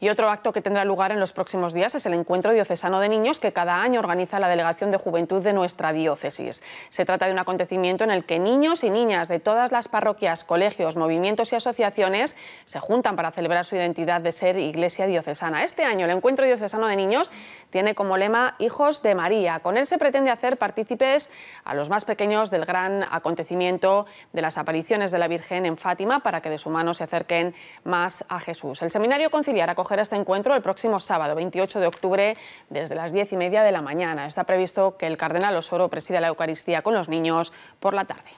Y otro acto que tendrá lugar en los próximos días es el Encuentro Diocesano de Niños que cada año organiza la Delegación de Juventud de nuestra diócesis. Se trata de un acontecimiento en el que niños y niñas de todas las parroquias, colegios, movimientos y asociaciones se juntan para celebrar su identidad de ser iglesia diocesana. Este año el Encuentro Diocesano de Niños tiene como lema Hijos de María. Con él se pretende hacer partícipes a los más pequeños del gran acontecimiento de las apariciones de la Virgen en Fátima para que de su mano se acerquen más a Jesús. El seminario conciliar este encuentro el próximo sábado, 28 de octubre, desde las 10 y media de la mañana. Está previsto que el cardenal Osoro presida la Eucaristía con los niños por la tarde.